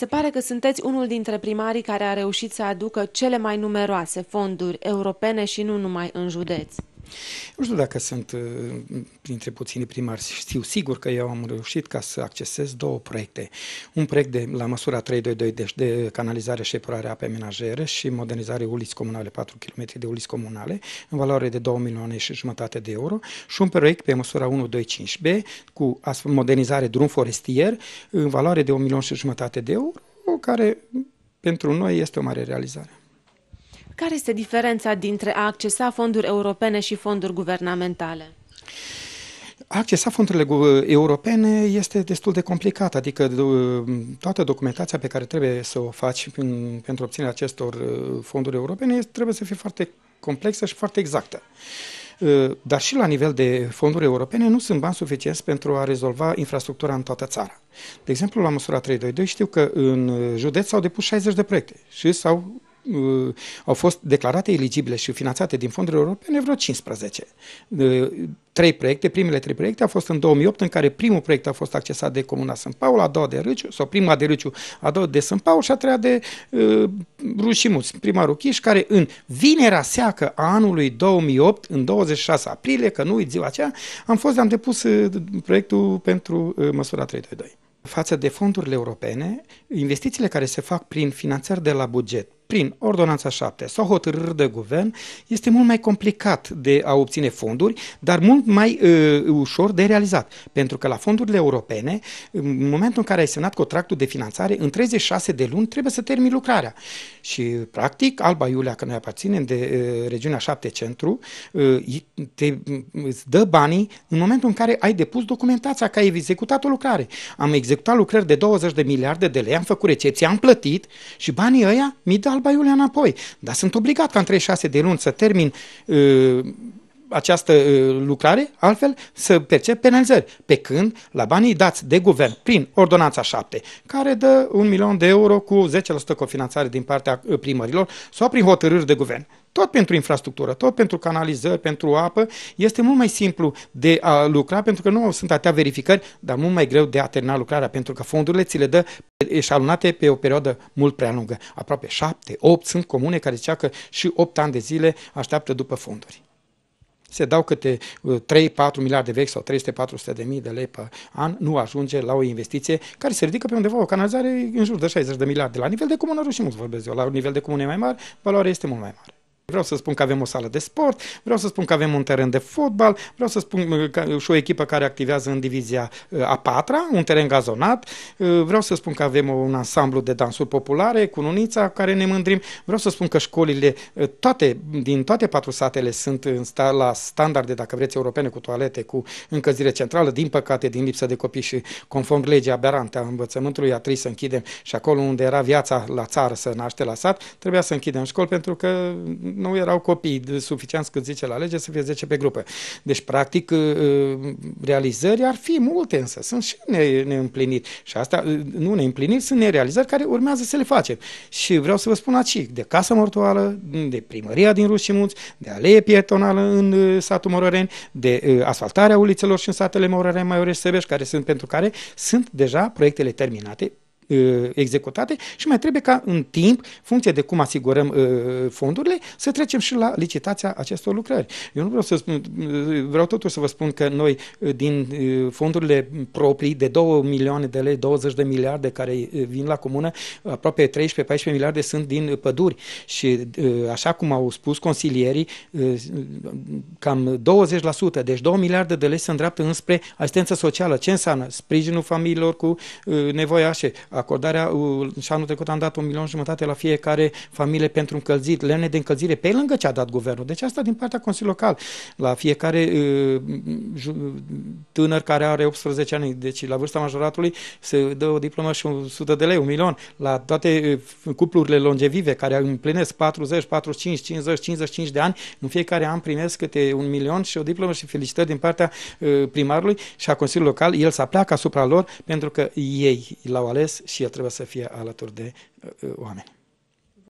Se pare că sunteți unul dintre primarii care a reușit să aducă cele mai numeroase fonduri europene și nu numai în județ. Nu știu dacă sunt uh, printre puțini primari. Știu sigur că eu am reușit ca să accesez două proiecte. Un proiect de la măsura 322, deci de canalizare și epurare a apei menajere și modernizare uliți comunale, 4 km de uliți comunale, în valoare de 2 milioane și jumătate de euro și un proiect pe măsura 125B cu modernizare drum forestier în valoare de 1 milion și jumătate de euro, care pentru noi este o mare realizare. Care este diferența dintre a accesa fonduri europene și fonduri guvernamentale? accesa fondurile europene este destul de complicat, adică uh, toată documentația pe care trebuie să o faci pentru obținerea acestor uh, fonduri europene trebuie să fie foarte complexă și foarte exactă. Uh, dar și la nivel de fonduri europene nu sunt bani suficienți pentru a rezolva infrastructura în toată țara. De exemplu, la măsura 322 știu că în județ s-au depus 60 de proiecte și s-au Uh, au fost declarate eligibile și finanțate din fondurile europene vreo 15. Uh, trei proiecte, primele trei proiecte au fost în 2008, în care primul proiect a fost accesat de Comuna Sânt Paul, a doua de Râciu, sau prima de Râciu, a doua de Sânt Paul și a treia de uh, Rușimuț, primarul Chiș, care în vinerea seacă a anului 2008, în 26 aprilie, că nu uit ziua aceea, am fost, am depus uh, proiectul pentru uh, măsura 322. Față de fondurile europene, investițiile care se fac prin finanțări de la buget, prin Ordonanța 7 sau hotărâri de guvern, este mult mai complicat de a obține fonduri, dar mult mai uh, ușor de realizat. Pentru că la fondurile europene, în momentul în care ai semnat contractul de finanțare, în 36 de luni trebuie să termini lucrarea. Și, practic, Alba Iulia, că noi aparținem de uh, regiunea 7 centru, uh, te, îți dă banii în momentul în care ai depus documentația că ai executat o lucrare. Am executat lucrări de 20 de miliarde de lei, am făcut recepție, am plătit și banii ăia mi dă Alba Iulia înapoi. Dar sunt obligat ca în 36 de luni să termin uh, această uh, lucrare, altfel să percep penalizări. Pe când, la banii dați de guvern prin Ordonanța 7, care dă un milion de euro cu 10% cofinanțare din partea uh, primărilor sau prin hotărâri de guvern tot pentru infrastructură, tot pentru canalizări, pentru apă, este mult mai simplu de a lucra pentru că nu sunt atâtea verificări, dar mult mai greu de a termina lucrarea pentru că fondurile ți le dă eșalunate pe o perioadă mult prea lungă. Aproape 7, 8 sunt comune care zicea că și 8 ani de zile așteaptă după fonduri se dau câte 3-4 uh, miliarde de vechi sau 300-400 de mii de lei pe an, nu ajunge la o investiție care se ridică pe undeva o canalizare în jur de 60 de miliarde. La nivel de comună, și nu vorbesc eu, la nivel de comune mai mare, valoarea este mult mai mare. Vreau să spun că avem o sală de sport, vreau să spun că avem un teren de fotbal, vreau să spun că și o echipă care activează în divizia uh, a patra, un teren gazonat, uh, vreau să spun că avem un ansamblu de dansuri populare cu nunița care ne mândrim, vreau să spun că școlile uh, toate, din toate patru satele sunt în sta, la standarde, dacă vreți, europene cu toalete, cu încălzire centrală, din păcate, din lipsă de copii și conform legii aberante a învățământului, a trebuit să închidem și acolo unde era viața la țară să naște la sat, trebuia să închidem școli pentru că nu erau copii suficient cât zice la lege să fie 10 pe grupă. Deci, practic, uh, uh, realizări ar fi multe, însă sunt și ne, neîmplinit. Și asta, uh, nu neîmplinit, sunt nerealizări care urmează să le facem. Și vreau să vă spun aici, de Casa Mortuală, de primăria din Ruși Munți, de alee pietonală în satul Mororeni, de asfaltarea ulițelor și în satele Mororeni, Maiorești, Săbești, care sunt pentru care sunt deja proiectele terminate Uh, executate și mai trebuie ca în timp, funcție de cum asigurăm uh, fondurile, să trecem și la licitația acestor lucrări. Eu nu vreau să spun, uh, vreau totuși să vă spun că noi din fondurile proprii de 2 milioane de lei, 20 de miliarde care vin la comună, aproape 13-14 miliarde sunt din păduri și așa cum au spus consilierii, cam 20%, deci 2 miliarde de lei se îndreaptă înspre asistență socială. Ce înseamnă? Sprijinul familiilor cu nevoiașe, acordarea, uh, și anul trecut am dat un milion jumătate la fiecare familie pentru încălzit, lene de încălzire, pe lângă ce a dat guvernul. Deci asta din partea Consiliului Local, la fiecare uh, tânăr care are 18 ani, deci la vârsta majoratului se dă o diplomă și 100 de lei, un milion, la toate uh, cuplurile longevive care împlinesc 40, 45, 50, 55 de ani, în fiecare an primesc câte un milion și o diplomă și felicitări din partea primarului și a Consiliului Local, el să pleacă asupra lor pentru că ei l-au ales și el trebuie să fie alături de uh, uh, oameni.